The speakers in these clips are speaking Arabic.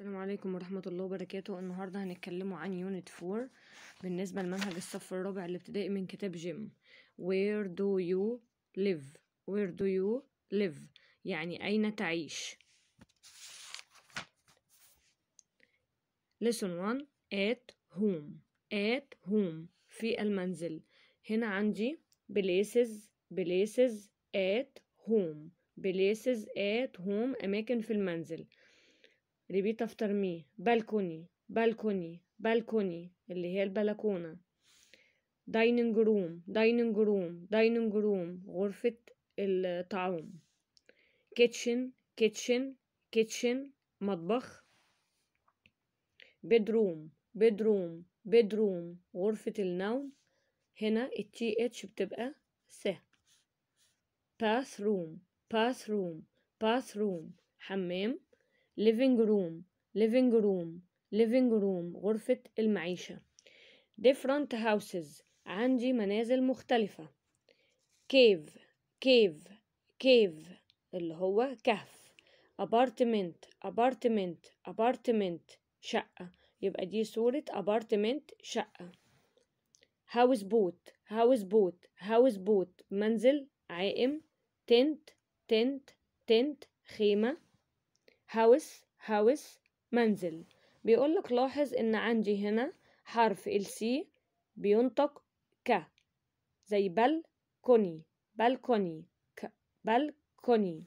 السلام عليكم ورحمة الله وبركاته النهاردة هنتكلموا عن يونت فور بالنسبة لمنهج الصف الرابع الابتدائي من كتاب جيم Where do you live Where do you live يعني أين تعيش Lesson 1 at home at home في المنزل هنا عندي places places at home places at home أماكن في المنزل ريبيت افتر مي بالكوني بالكوني بالكوني اللي هي البلكونة دايننج روم دايننج روم دايننج روم غرفة الطعام كيتشن كيتشن كيتشن مطبخ بيدروم بيدروم بيدروم غرفة النوم هنا التي اتش بتبقى س باث روم باث روم باث روم حمام living room living room living room غرفة المعيشة different houses عندي منازل مختلفة cave cave cave اللي هو كهف apartment apartment apartment شقة يبقى دي صورة apartment شقة house boat house boat house boat منزل عائم tent tent tent خيمة هاوس هاوس منزل بيقولك لاحظ ان عندي هنا حرف السي بينطق ك زي بلكوني بلكوني ك بلكوني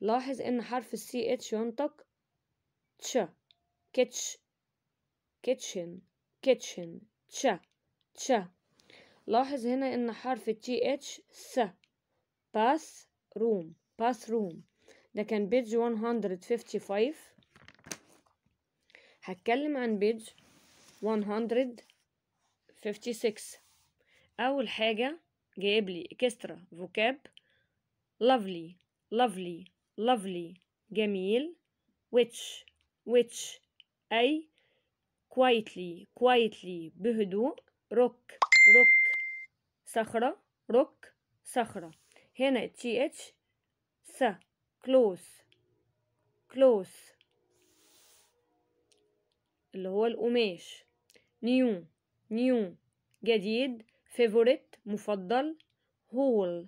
لاحظ ان حرف السي اتش ينطق تش كيتش كيتشن كيتشن تش تش لاحظ هنا ان حرف تي اتش س باس روم باس روم ده كان بيج 155 هتكلم عن بيج 156 اول حاجه جايب لي اكسترا فوكاب lovely lovely lovely جميل which which أي quietly quietly بهدوء rock rock صخرة rock صخرة هنا th س close كلوث اللي هو القماش new new جديد favorite مفضل whole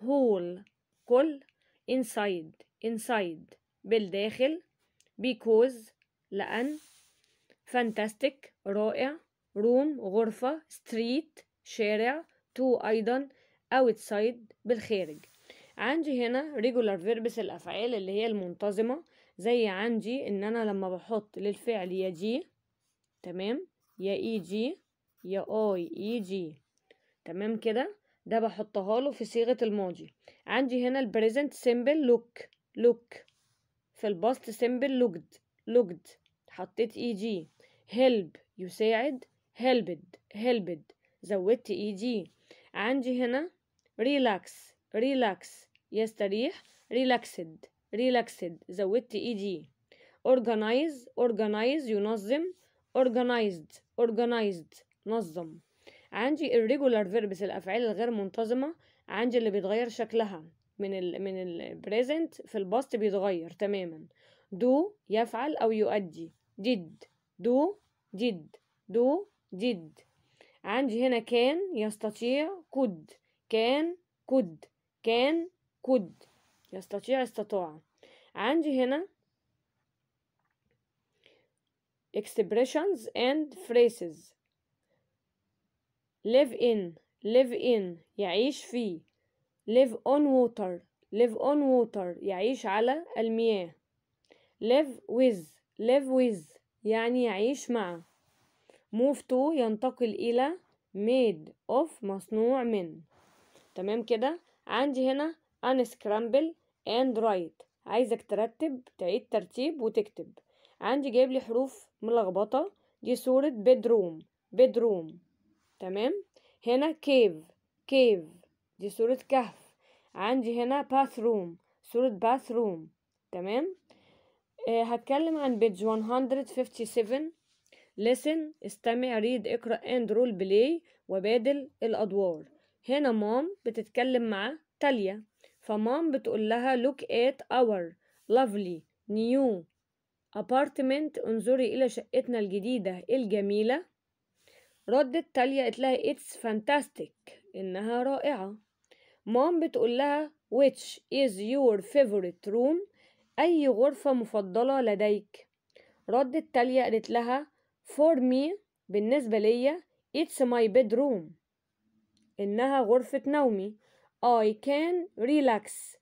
whole كل inside inside بالداخل because لأن fantastic رائع room غرفة street شارع to أيضا outside بالخارج عندي هنا regular verbs الأفعال اللي هي المنتظمة زي عندي إن أنا لما بحط للفعل يا جي تمام يا اي جي يا اي اي جي تمام كده ده بحطها له في صيغة الماضي عندي هنا present simple look look في past simple looked looked حطيت اي جي help يساعد helped helped زودت اي جي عندي هنا relax relax يستريح relaxed relaxed زودت إيدي e organize organize ينظم organized organized نظم عندي irregular verbs الأفعال الغير منتظمة عندي اللي بيتغير شكلها من ال من ال present في الباست بيتغير تماما do يفعل أو يؤدي did do did do did عندي هنا كان يستطيع could كان could كان could يستطيع استطاع عندي هنا expressions and phrases live in live in يعيش في live on water live on water يعيش على المياه live with live with يعني يعيش مع move to ينتقل إلى made of مصنوع من تمام كده عندي هنا انسكرامبل اند رايت عايزك ترتب تعيد ترتيب وتكتب عندي جايب لي حروف ملخبطة دي صورة بيدروم بيدروم تمام هنا كيف كيف دي صورة كهف عندي هنا روم صورة روم تمام آه هتكلم عن بيج 157 لسن استمع ريد اقرأ اند رول بلاي وبادل الأدوار هنا مام بتتكلم مع تاليا فمام بتقول لها look at our lovely new apartment انظري إلى شقتنا الجديدة الجميلة ردت تاليا قالت لها it's fantastic إنها رائعة مام بتقول لها which is your favorite room أي غرفة مفضلة لديك ردت تاليا قالت لها for me بالنسبة ليا it's my bedroom إنها غرفة نومي I can relax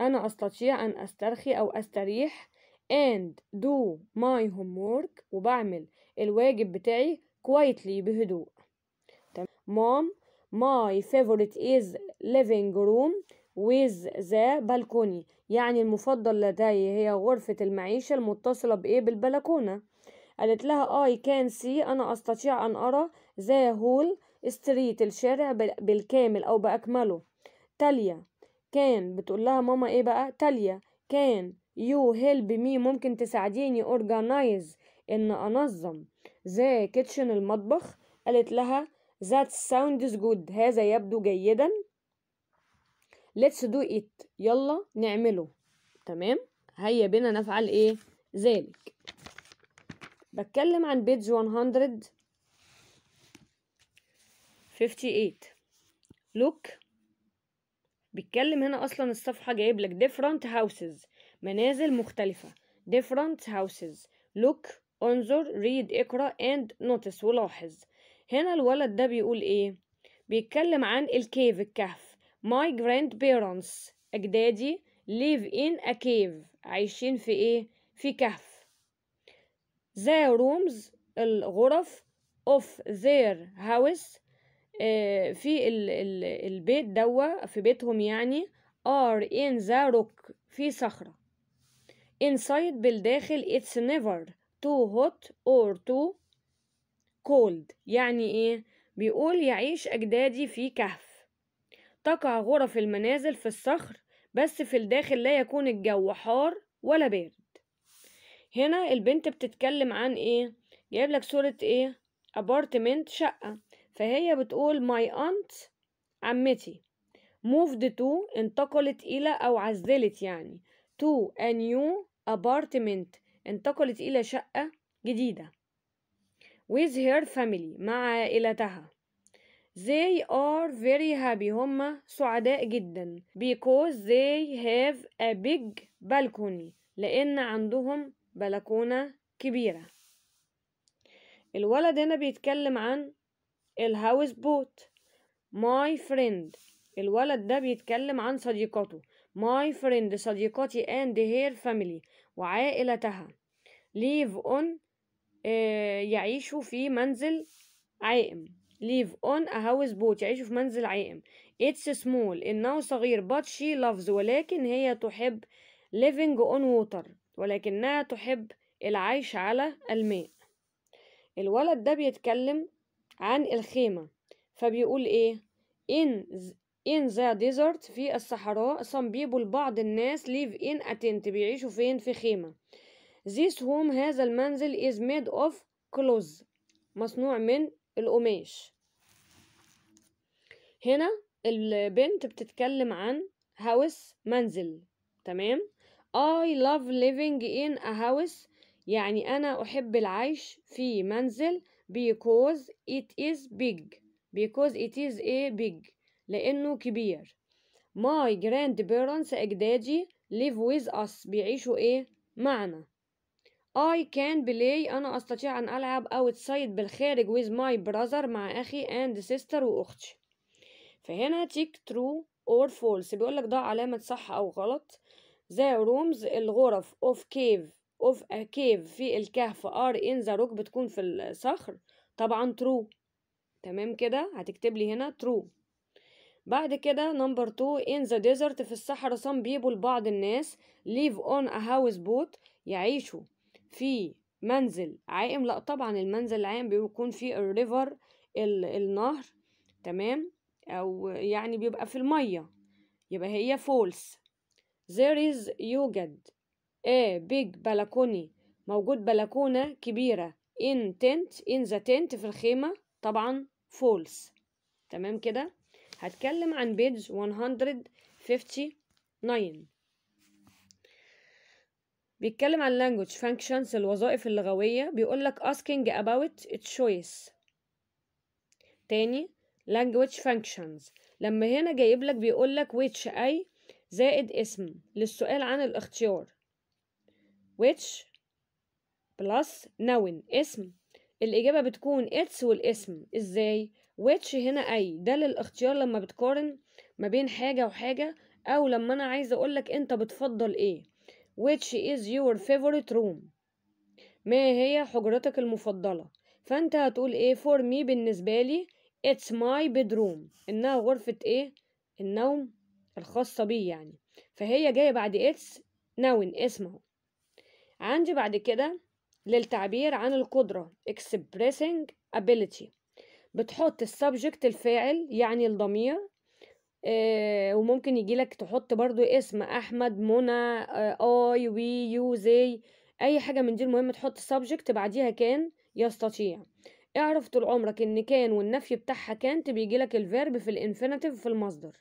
أنا أستطيع أن أسترخي أو أستريح and do my homework وبعمل الواجب بتاعي quietly بهدوء تمام mom my favorite is living room with the balcony يعني المفضل لدي هي غرفة المعيشة المتصلة بإيه بالبلكونة قالت لها I can see أنا أستطيع أن أرى the whole street الشارع بالكامل أو بأكمله تاليا كان بتقول لها ماما ايه بقى تاليا كان يو هيلب مي ممكن تساعديني اورجانيز ان انظم ذا كيتشن المطبخ قالت لها ذات ساوندز جود هذا يبدو جيدا ليتس دو ات يلا نعمله تمام هيا بنا نفعل ايه ذلك بتكلم عن بيج 158 look بيتكلم هنا اصلا الصفحه جايب لك different houses منازل مختلفه different houses look انظر read اقرا and notice ولاحظ هنا الولد ده بيقول ايه بيتكلم عن الكيف الكهف my grandparents اجدادي live in a cave عايشين في ايه في كهف the rooms الغرف of their house آه، في البيت دوا في بيتهم يعني are in the rock في صخرة inside بالداخل it's never too hot or too cold يعني ايه بيقول يعيش أجدادي في كهف تقع غرف المنازل في الصخر بس في الداخل لا يكون الجو حار ولا بارد هنا البنت بتتكلم عن ايه جايب لك صورة ايه ابارتمنت شقة فهي بتقول my aunt عمتي moved to انتقلت إلى أو عزلت يعني to a new apartment انتقلت إلى شقة جديدة with her family مع عائلتها they are very happy هما سعداء جدا because they have a big balcony لأن عندهم بلكونة كبيرة الولد هنا بيتكلم عن الهاوس بوت ماي فريند الولد ده بيتكلم عن صديقاته ماي فريند صديقاتي اند هير فاميلي وعائلتها ليف اون آه، يعيشوا في منزل عائم ليف اون هاوس بوت يعيشوا في منزل عائم اتس سمول انه صغير بات شي لافز ولكن هي تحب ليفينج اون ووتر ولكنها تحب العيش على الماء الولد ده بيتكلم عن الخيمة فبيقول إيه in in the desert في الصحراء some people بعض الناس live in a tent بيعيشوا فين في خيمة this home هذا المنزل is made of clothes مصنوع من القماش هنا البنت بتتكلم عن هاوس منزل تمام I love living in a house يعني أنا أحب العيش في منزل because it is big because it is a big لأنه كبير my grandparents أجدادي live with us بيعيشوا إيه معنا I can play أنا أستطيع أن ألعب outside بالخارج with my brother مع أخي and sister وأختي فهنا تيك true or false بيقولك ده علامة صح أو غلط the rooms الغرف of cave of a cave في الكهف are in the rock بتكون في الصخر طبعا ترو تمام كده هتكتب لي هنا ترو بعد كده نمبر two in the desert في الصحراء some people بعض الناس live on a boat يعيشوا في منزل عائم لا طبعا المنزل العائم بيكون في الريفر النهر تمام او يعني بيبقى في المية يبقى هي فولس there is يوجد a big balcony موجود بلكونة كبيرة in tent in the tent في الخيمة طبعا false تمام كده هتكلم عن page 159 بيتكلم عن language functions الوظائف اللغوية بيقولك asking about its choice تاني language functions لما هنا جايبلك بيقولك which I زائد اسم للسؤال عن الاختيار which plus noun اسم الإجابة بتكون its والاسم إزاي which هنا أي ده للاختيار لما بتقارن ما بين حاجة وحاجة أو لما أنا عايزة أقولك أنت بتفضل إيه which is your favorite room ما هي حجرتك المفضلة فأنت هتقول إيه for me بالنسبة لي it's my bedroom إنها غرفة إيه النوم الخاصة بي يعني فهي جاية بعد it's noun اسمه عندي بعد كده للتعبير عن القدرة expressing ability بتحط السبجكت الفاعل يعني الضمير آه وممكن يجيلك تحط برضو اسم احمد منى آه، اي وي يو زي اي حاجه من دي المهم تحط السبجكت بعديها كان يستطيع اعرف طول عمرك ان كان والنفي بتاعها كانت بيجيلك الفيرب في الانفينيتيف في المصدر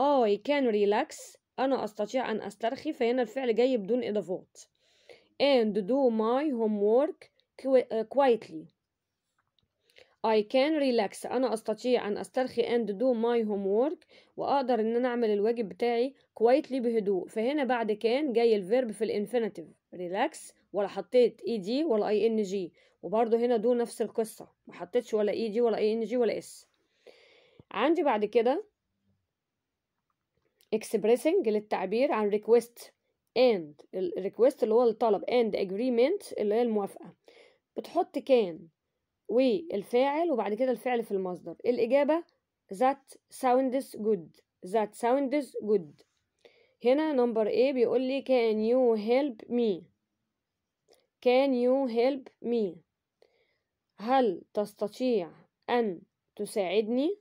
اي كان ريلاكس انا استطيع ان استرخي فهنا الفعل جاي بدون اضافات and do my homework uh, quietly I can relax أنا أستطيع أن أسترخي and do my homework وأقدر إن أنا أعمل الواجب بتاعي quietly بهدوء فهنا بعد كان جاي الفيرب في الانفينيتيف relax ولا حطيت اي e دي ولا اي ان جي وبرضه هنا دو نفس القصة ما حطيتش ولا اي e دي ولا اي ان جي ولا اس عندي بعد كده expressing للتعبير عن request and الريكوست اللي هو الطلب and agreement اللي هي الموافقة بتحط كان والفاعل وبعد كده الفعل في المصدر الإجابة that sounds good that sounds good هنا نمبر A بيقول لي can you help me can you help me هل تستطيع أن تساعدني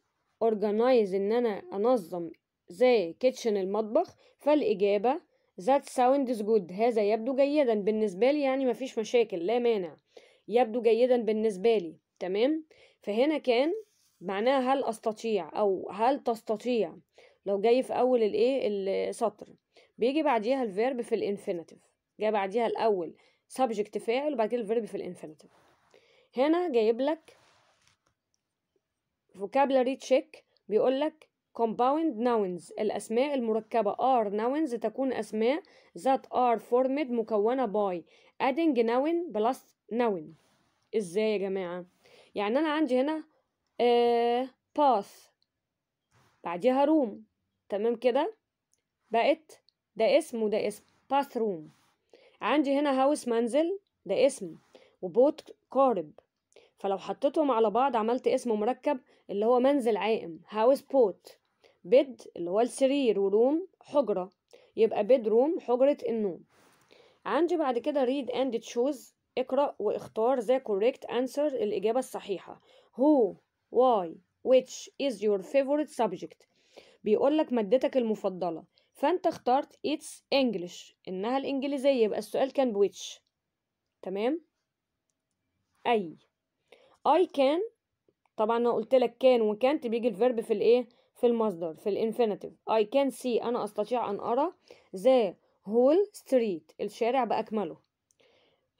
organize إن أنا أنظم زي كيتشن المطبخ فالإجابة That sounds good هذا يبدو جيدا بالنسبة لي يعني مفيش مشاكل لا مانع يبدو جيدا بالنسبة لي تمام فهنا كان معناها هل أستطيع أو هل تستطيع لو جاي في أول الإيه السطر بيجي بعديها الفيرب في الإنفينيتيف جاي بعديها الأول سبجكت فاعل وبعد كده الفيرب في الإنفينيتيف هنا جايب لك فوكابلري تشيك بيقول لك compound nouns الأسماء المركبة are nouns تكون أسماء that are formed مكونة by adding noun plus noun إزاي يا جماعة؟ يعني أنا عندي هنا آه path بعديها room تمام كده بقت ده اسم وده اسم bathroom عندي هنا house منزل ده اسم وبوت قارب فلو حطيتهم على بعض عملت اسم مركب اللي هو منزل عائم هاوس بوت بيد اللي هو السرير وروم حجرة يبقى بيد روم حجرة النوم عندي بعد كده read and choose اقرأ واختار the correct answer الإجابة الصحيحة who why which is your favorite subject بيقولك مادتك المفضلة فأنت اخترت it's English إنها الإنجليزية يبقى السؤال كان بويتش تمام أي I can طبعا انا قلت لك كان وكانت بيجي الفيرب في الايه في المصدر في الانفينيتيف I can see انا استطيع ان ارى the whole street الشارع باكمله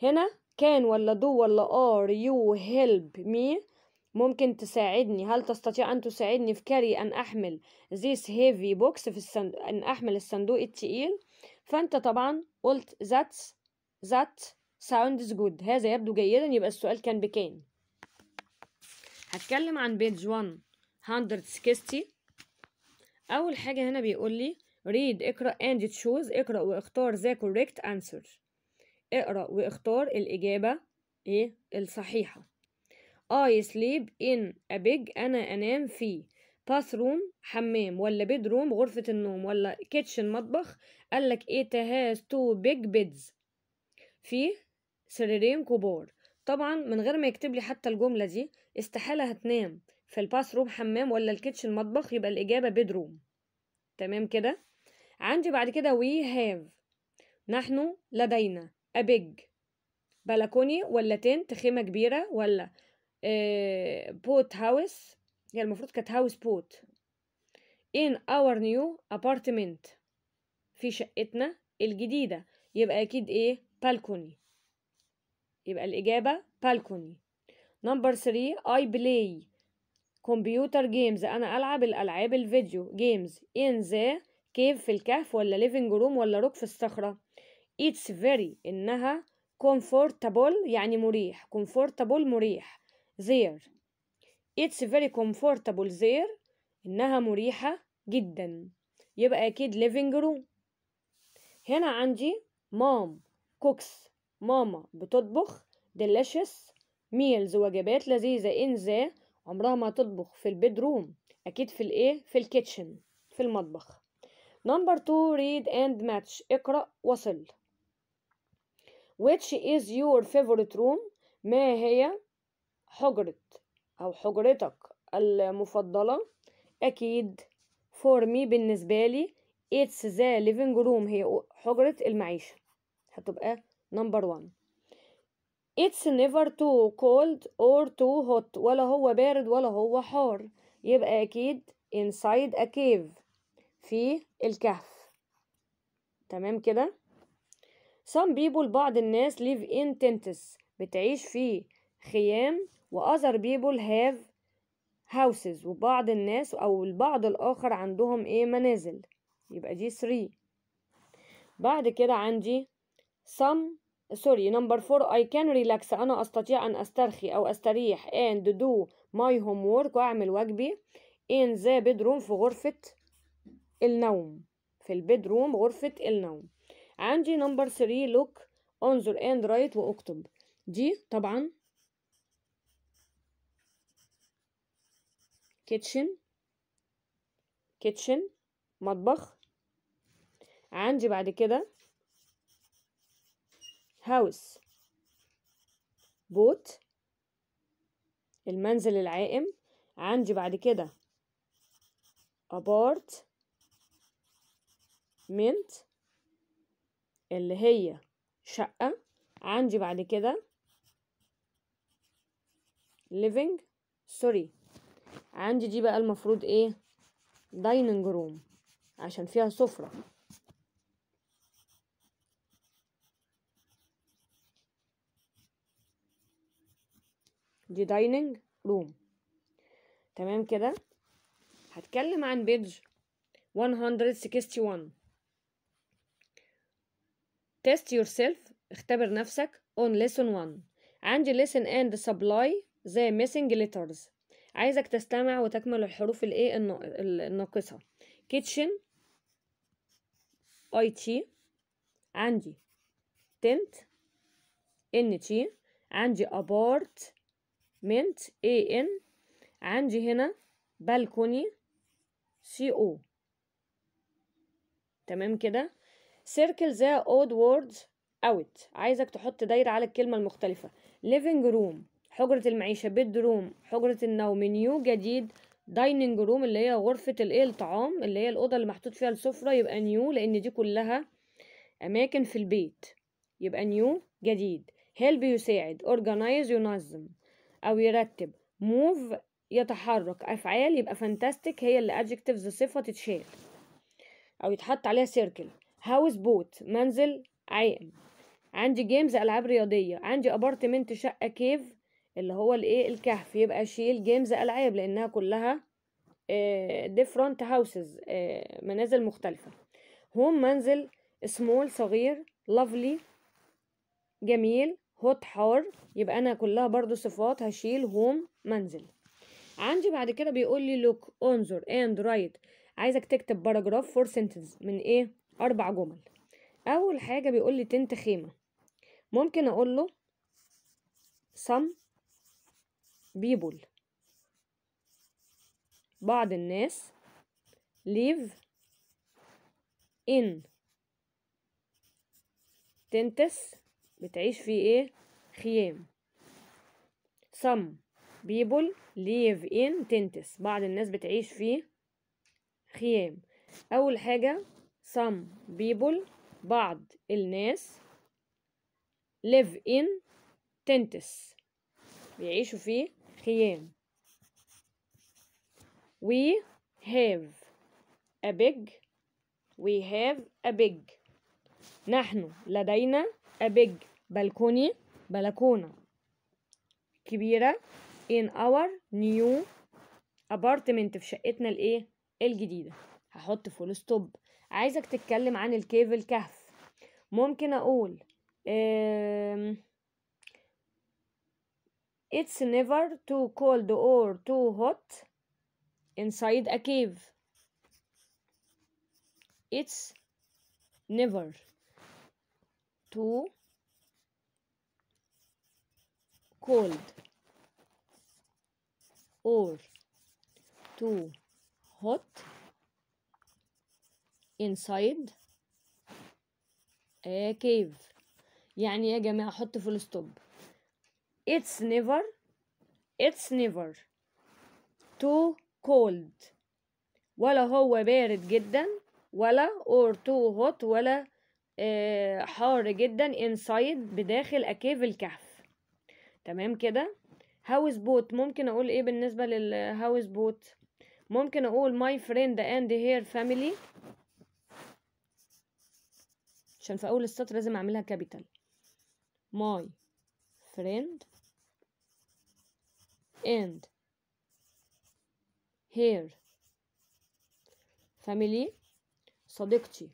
هنا كان ولا دو ولا are you help me ممكن تساعدني هل تستطيع أن تساعدني في كاري أن أحمل this heavy box في الصندوق أن أحمل الصندوق التقيل فأنت طبعا قلت that that sounds good هذا يبدو جيدا يبقى السؤال كان بكان هتكلم عن بيج 1 160 اول حاجه هنا بيقول لي read اقرا and choose اقرا واختار the correct answer اقرا واختار الاجابه ايه الصحيحه I sleep in a big انا انام في bathroom حمام ولا bedroom غرفه النوم ولا كيتشن مطبخ قالك إيه؟ it has two big beds فيه سريرين كبار طبعا من غير ما يكتب لي حتى الجملة دي استحالة هتنام في الباث روم حمام ولا الكيتشن مطبخ يبقى الإجابة بيدروم تمام كده عندي بعد كده وي هاف نحن لدينا أبيج بلكوني ولا تنت خيمة كبيرة ولا آه بوت هاوس هي يعني المفروض كانت هاوس بوت in our new apartment في شقتنا الجديدة يبقى أكيد إيه بالكوني يبقى الإجابة بالكوني نمبر 3 I play computer games أنا ألعب الألعاب الفيديو games in the كيف في الكهف ولا living room ولا روك في الصخرة it's very إنها comfortable يعني مريح comfortable مريح there it's very comfortable there إنها مريحة جدا يبقى أكيد living room هنا عندي mom cooks ماما بتطبخ delicious meals وجبات لذيذة إن ذا عمرها ما تطبخ في البيدروم أكيد في الإيه؟ في الكيتشن في المطبخ نمبر تو read and match اقرأ وصل which is your favorite room ما هي حجرة أو حجرتك المفضلة أكيد for me بالنسبة لي it's the living room هي حجرة المعيشة هتبقى نمبر 1 it's never too cold or too hot ولا هو بارد ولا هو حار يبقى اكيد inside a cave في الكهف تمام كده some people بعض الناس live in tents بتعيش في خيام و other people have houses وبعض الناس او البعض الاخر عندهم ايه منازل يبقى دي 3 بعد كده عندي some سوري نمبر 4 اي كان ريلاكس أنا أستطيع أن أسترخي أو أستريح اند دو ماي هوم وورك وأعمل واجبي ان ذا بيدروم في غرفة النوم في البيدروم غرفة النوم عندي نمبر 3 لوك انظر اند رايت واكتب دي طبعا كيتشن كيتشن مطبخ عندي بعد كده house بوت المنزل العائم عندي بعد كده أبارت منت اللي هي شقة عندي بعد كده living سوري عندي دي بقى المفروض ايه dining room عشان فيها سفرة دي دايننج روم تمام كده هتكلم عن بيدج 161 test yourself اختبر نفسك on lesson 1 عندي listen and supply the missing letters عايزك تستمع وتكمل الحروف الايه الناقصه kitchen اي تي عندي tent ان تي عندي apart apartment اي ان عندي هنا بالكوني سي او تمام كده سيركل ذا اود ووردز اوت عايزك تحط دايرة على الكلمة المختلفة ليفنج روم حجرة المعيشة بيد روم حجرة النوم نيو جديد دايننج روم اللي هي غرفة الايه الطعام اللي هي الأوضة اللي محطوط فيها السفرة يبقى نيو لأن دي كلها أماكن في البيت يبقى نيو جديد هيلب يساعد organize ينظم أو يرتب موف يتحرك أفعال يبقى fantastic هي اللي adjectives صفة تتشال أو يتحط عليها circle هاوس بوت منزل عائم عندي جيمز ألعاب رياضية عندي أبارتمنت شقة كيف اللي هو الايه الكهف يبقى شيل جيمز ألعاب لأنها كلها آه، different houses آه، منازل مختلفة هوم منزل small صغير lovely جميل هوت حار يبقى انا كلها برضو صفات هشيل هوم منزل عندي بعد كده بيقول لي لوك انظر اند رايت عايزك تكتب باراجراف فور سنتنس من ايه اربع جمل اول حاجه بيقول لي تنت خيمه ممكن اقول له some people بعض الناس live in تنتس بتعيش في ايه خيام some people live in tents بعض الناس بتعيش في خيام اول حاجة some people بعض الناس live in tents بيعيشوا في خيام وي هاف ا بيج وي هاف ا بيج نحن لدينا a big balcony بلكونة كبيرة in our new apartment في شقتنا الايه الجديدة هحط فول ستوب عايزك تتكلم عن الكيف الكهف ممكن اقول It's never too cold or too hot inside a cave. It's never too cold or too hot inside a cave يعني يا جماعة حط فول ستوب it's never it's never too cold ولا هو بارد جدا ولا or too hot ولا آه، حار جدا انسايد بداخل اكيف الكهف تمام كده هاوس بوت ممكن اقول ايه بالنسبه للهاوس بوت ممكن اقول ماي فريند اند هير فاميلي عشان في اول السطر لازم اعملها كابيتال ماي فريند اند هير فاميلي صديقتي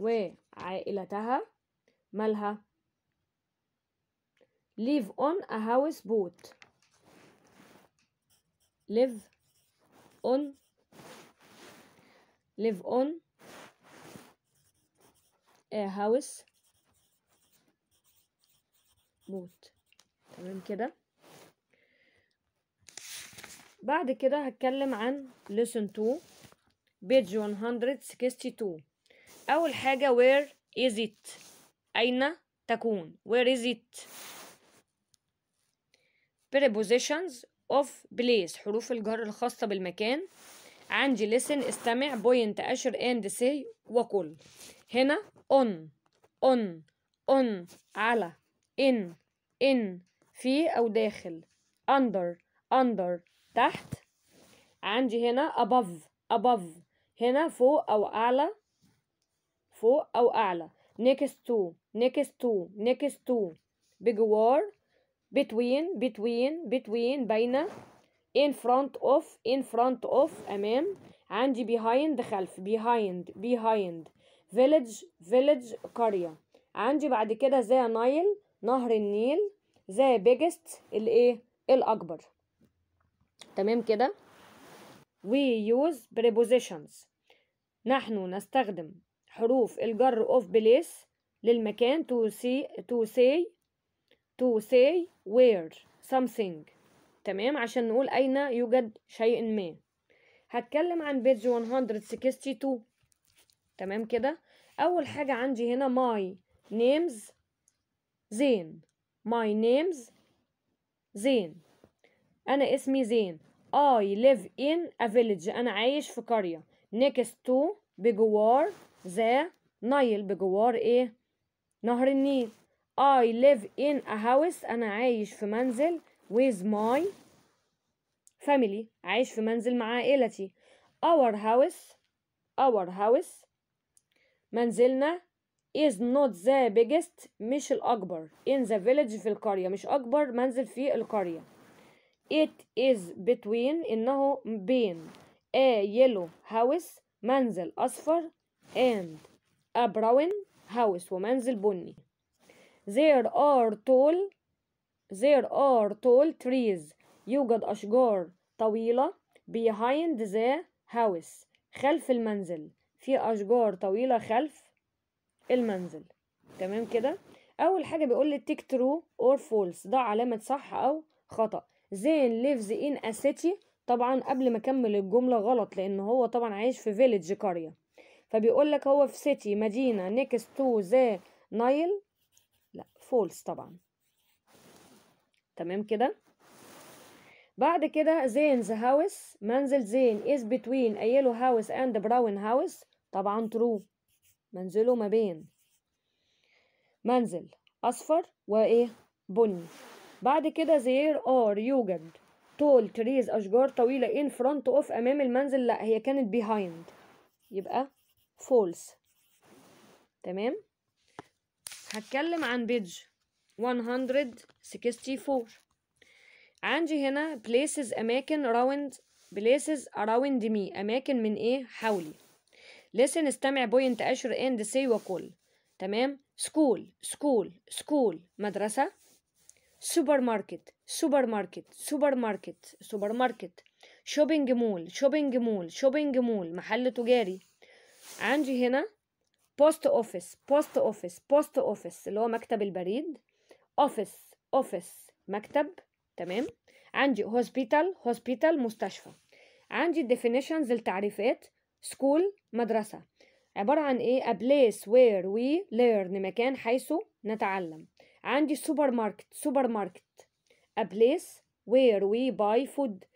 و عائلتها مالها live on a house boat live on live on a house boat تمام كده بعد كده هتكلم عن lesson 2 page 162 أول حاجة where is it أين تكون where is it prepositions of place حروف الجر الخاصة بالمكان عندي listen استمع point أشر and say وقل هنا on on on على in in في أو داخل under under تحت عندي هنا above above هنا فوق أو أعلى فوق أو أعلى next to next to next to بجوار between between between بين in front of in front of أمام عندي behind خلف behind behind village village قرية عندي بعد كده زي نايل نهر النيل زي biggest الايه الأكبر تمام كده we use prepositions نحن نستخدم حروف الجر اوف بليس للمكان to see to say to say where something تمام عشان نقول أين يوجد شيء ما هتكلم عن بيج 162 تمام كده أول حاجة عندي هنا my names زين my names زين أنا اسمي زين I live in a village أنا عايش في قرية next to بجوار ذا نايل بجوار ايه نهر النيل I live in a house أنا عايش في منزل with my family عايش في منزل مع عائلتي our house our house منزلنا is not the biggest مش الأكبر in the village في القرية مش أكبر منزل في القرية it is between إنه بين a yellow house منزل أصفر and a brown house ومنزل بني there are tall there are tall trees يوجد أشجار طويلة behind the house خلف المنزل في أشجار طويلة خلف المنزل تمام كده أول حاجة بيقول لي tick true or false ده علامة صح أو خطأ زين lives in a city طبعا قبل ما أكمل الجملة غلط لأن هو طبعا عايش في village قرية فبيقول لك هو في سيتي مدينة نيكس تو ذا نايل لا فولس طبعا تمام كده بعد كده زينز هاوس منزل زين از بتوين ايلو هاوس اند براون هاوس طبعا ترو منزله ما بين منزل اصفر وايه بني بعد كده زير ار يوجد تول تريز اشجار طويله ان فرونت اوف امام المنزل لا هي كانت بيهايند يبقى فولس تمام هتكلم عن بيج 164 عندي هنا places أماكن around places around me أماكن من إيه حولي listen استمع بوينت أشر and say وقل تمام school school school مدرسة سوبر ماركت سوبر ماركت سوبر ماركت سوبر ماركت شوبينج مول شوبينج مول شوبينج مول محل تجاري عندي هنا بوست اوفيس بوست اوفيس بوست اوفيس اللي هو مكتب البريد اوفيس اوفيس مكتب تمام عندي هوسبيتال هوسبيتال مستشفى عندي definitions التعريفات school مدرسة عبارة عن ايه a place where we learn مكان حيث نتعلم عندي سوبر ماركت سوبر ماركت a place where we buy food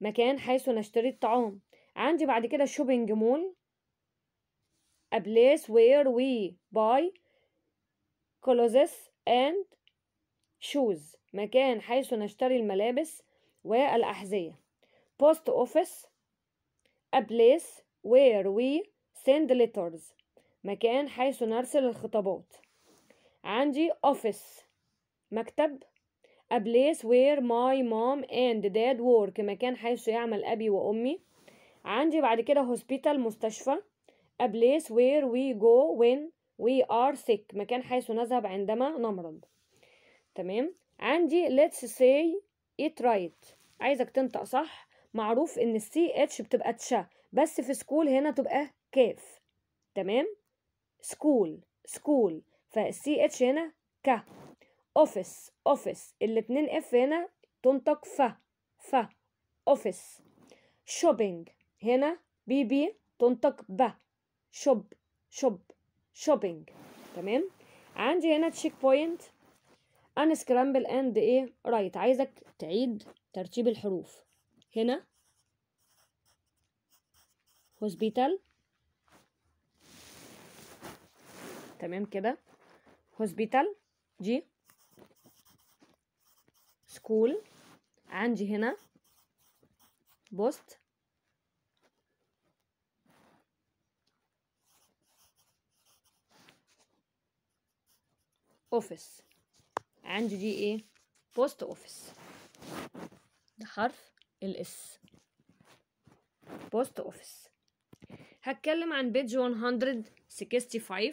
مكان حيث نشتري الطعام عندي بعد كده shopping مول a place where we buy clothes and shoes مكان حيث نشتري الملابس والأحذية post office a place where we send letters مكان حيث نرسل الخطابات عندي office مكتب a place where my mom and dad work مكان حيث يعمل أبي وأمي عندي بعد كده hospital مستشفى a place where we go when we are sick مكان حيث نذهب عندما نمرض تمام عندي let's say it right عايزك تنطق صح معروف ان السي اتش بتبقى تشا بس في سكول هنا تبقى كاف تمام سكول سكول فالسي اتش هنا ك اوفيس اوفيس الاتنين اف هنا تنطق ف ف اوفيس شوبينج هنا بي بي تنطق ب شوب شوب شوبينج تمام عندي هنا تشيك بوينت ان سكرامبل اند ايه رايت عايزك تعيد ترتيب الحروف هنا هوسبيتال تمام كده هوسبيتال جي سكول عندي هنا بوست اوفيس عندي دي ايه بوست اوفيس ده حرف الاس بوست اوفيس هتكلم عن بيج 165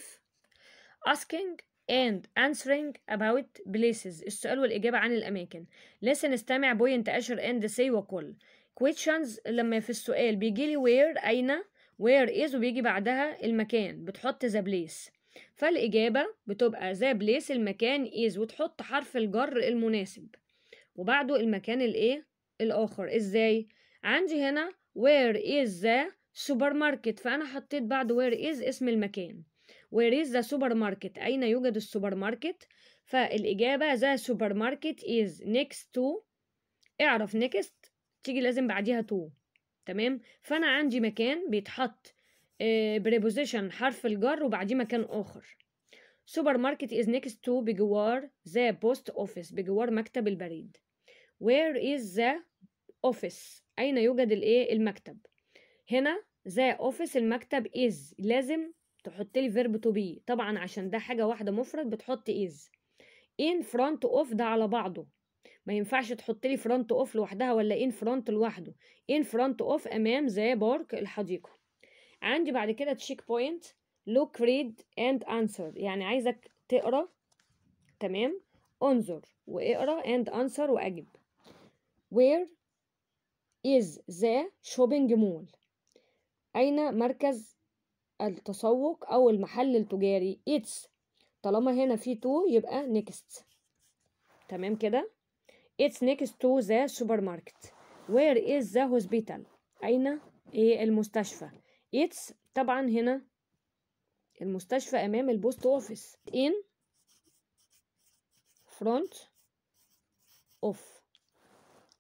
asking and answering about places السؤال والإجابة عن الأماكن لسه نستمع بوينت أشر and say وكل questions لما في السؤال بيجي لي where أين where is وبيجي بعدها المكان بتحط the place فالإجابة بتبقى ذا بليس المكان إيز وتحط حرف الجر المناسب وبعده المكان الإيه الآخر إزاي عندي هنا where is the supermarket فأنا حطيت بعد where is اسم المكان where is the supermarket أين يوجد السوبر ماركت فالإجابة the supermarket is next to اعرف next تيجي لازم بعديها to تمام فأنا عندي مكان بيتحط بريبوزيشن آه، حرف الجر وبعديه مكان آخر سوبر ماركت is next to بجوار the post office بجوار مكتب البريد where is the office أين يوجد الإيه المكتب هنا the office المكتب is لازم تحط لي verb to be طبعا عشان ده حاجة واحدة مفرد بتحط is in front of ده على بعضه ما ينفعش تحط لي front of لوحدها ولا in front لوحده in front of أمام the park الحديقة عندي بعد كده تشيك بوينت لوك ريد اند انسر يعني عايزك تقرا تمام انظر واقرا اند انسر واجب وير از ذا شوبينج مول أين مركز التسوق أو المحل التجاري اتس طالما هنا في تو يبقى نيكست تمام كده اتس نيكست تو ذا سوبر ماركت وير از ذا هوسبيتال أين إيه المستشفى إيتس طبعا هنا المستشفى امام البوست اوفيس ان فرونت اوف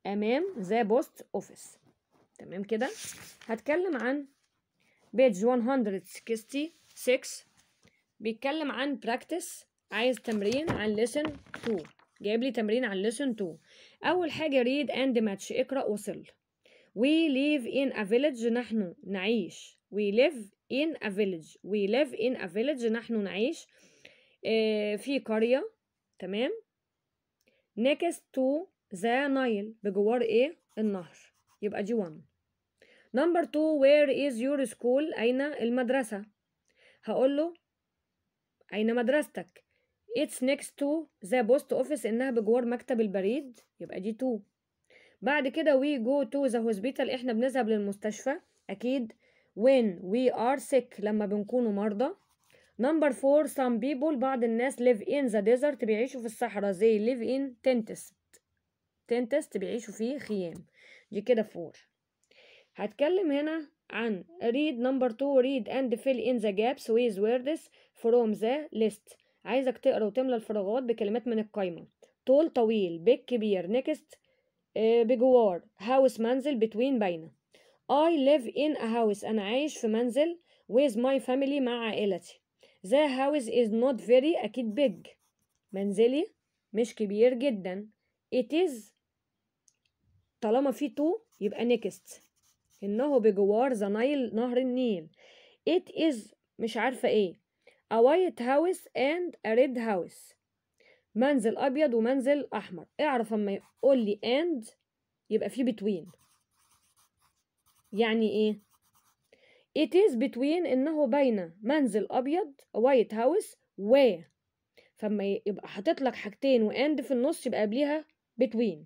امام ذا بوست اوفيس تمام كده هتكلم عن بيج 166 بيتكلم عن براكتس عايز تمرين عن ليسن 2 جايب لي تمرين عن ليسن 2 اول حاجه ريد اند ماتش اقرا وصل وي ليف ان ا فيلج نحن نعيش we live in a village we live in a village نحن نعيش آه، في قرية تمام next to the Nile بجوار ايه النهر يبقى دي 1 number 2 where is your school أين المدرسة هقول له أين مدرستك it's next to the post office إنها بجوار مكتب البريد يبقى دي 2 بعد كده we go to the hospital إحنا بنذهب للمستشفى أكيد when we are sick لما بنكونوا مرضى Number four, some people بعض الناس live in the desert بيعيشوا في الصحراء زي live in tentest tentest بيعيشوا في خيام دي كده four هتكلم هنا عن read number two read and fill in the gaps with words from the list عايزك تقرا وتملى الفراغات بكلمات من القايمة طول طويل big كبير next بجوار house منزل between باينة I live in a house أنا عايش في منزل with my family مع عائلتي The house is not very أكيد big منزلي مش كبير جدا It is طالما في تو يبقى next إنه بجوار ذا نايل نهر النيل It is مش عارفة إيه A white house and a red house منزل أبيض ومنزل أحمر اعرف أما يقول لي and يبقى في between يعني ايه it is between انه بين منزل ابيض وايت هاوس و فما يبقى حاطط لك حاجتين واند في النص يبقى قبليها between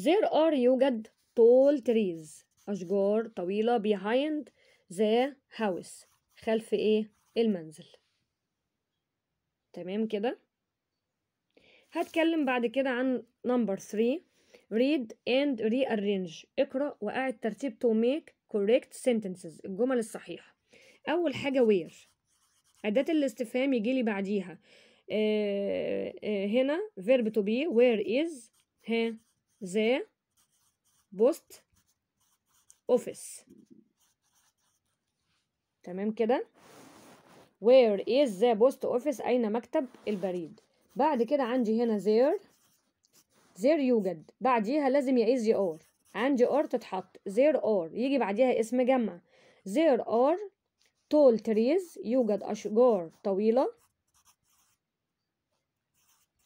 there are يوجد tall trees أشجار طويلة behind the house خلف إيه المنزل تمام كده هتكلم بعد كده عن number 3 read and rearrange اقرأ وأعد ترتيب to make correct sentences الجمل الصحيحة أول حاجة where أداة الاستفهام يجيلي بعديها هنا verb to be where is ها the post office تمام كده where is the post office أين مكتب البريد بعد كده عندي هنا there زير يوجد بعديها لازم يا إيز أور عندي أور تتحط زير أور يجي بعديها اسم جمع زير أور تول تريز يوجد أشجار طويلة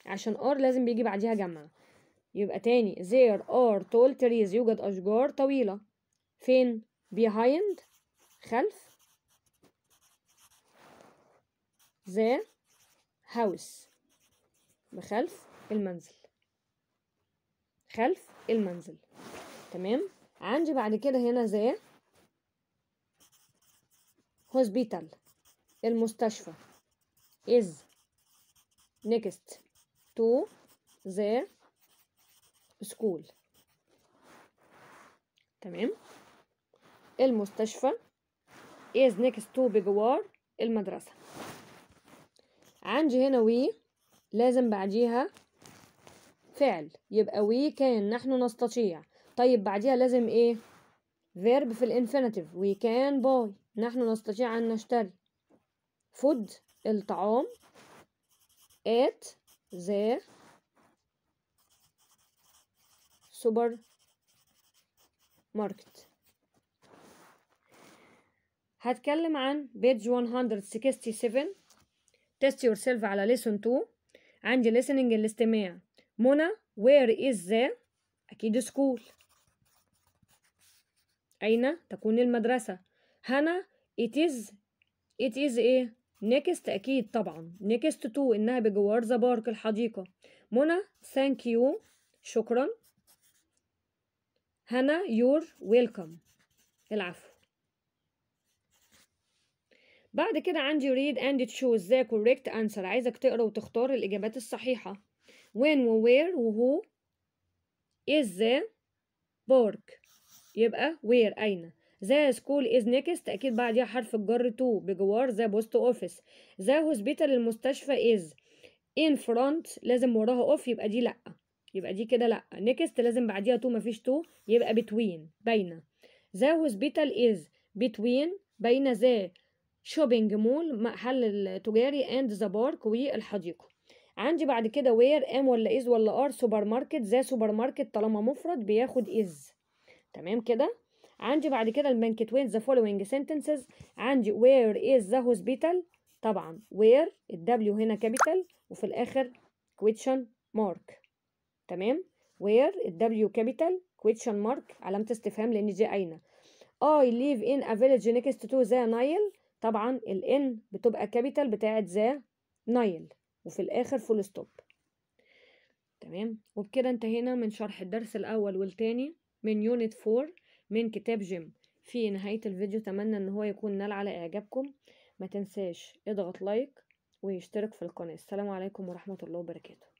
عشان أور لازم بيجي بعديها جمع يبقى تاني زير اور tall trees يوجد أشجار طويلة فين behind خلف the house بخلف المنزل خلف المنزل تمام عندي بعد كده هنا زي هوسبيتال المستشفى is next to the school تمام المستشفى is next to بجوار المدرسة عندي هنا وي لازم بعديها فعل يبقى وي كان نحن نستطيع طيب بعديها لازم ايه فيرب في الانفينيتيف وي كان باي نحن نستطيع ان نشتري فود الطعام ات ذا سوبر ماركت هتكلم عن بيج 167 تيست يور سيلف على ليسون 2 عندي listening الاستماع منى where is the أكيد school أين تكون المدرسة هنا it is it is إيه next أكيد طبعا next to إنها بجوار ذا بارك الحديقة منى thank you شكرا هنا you're welcome العفو بعد كده عندي read and choose the correct answer عايزك تقرا وتختار الإجابات الصحيحة وين وير وهو is the park يبقى وير أين the school is next أكيد بعديها حرف الجر تو بجوار the post office the hospital المستشفى is in front لازم وراها اوف يبقى دي لأ يبقى دي كده لأ next لازم بعديها تو مفيش تو يبقى between بين the hospital is between بين the shopping mall محل التجاري and the park والحديقة عندي بعد كده وير ام ولا از ولا ار سوبر ماركت ذا سوبر ماركت طالما مفرد بياخد از تمام كده عندي بعد كده البنكت وين ذا فولوينج سنتنسز عندي وير از ذا هوسبيتال طبعا وير الدبليو هنا كابيتال وفي الاخر كويتشن مارك تمام وير الدبليو كابيتال كويتشن مارك علامه استفهام لان دي عينه I live in a village next to the Nile طبعا الان N بتبقى كابيتال بتاعت ذا نايل وفي الآخر فول ستوب تمام وبكده انتهينا من شرح الدرس الأول والتاني من يونت فور من كتاب جيم في نهاية الفيديو أتمنى إن هو يكون نال على إعجابكم ما تنساش اضغط لايك ويشترك في القناة السلام عليكم ورحمة الله وبركاته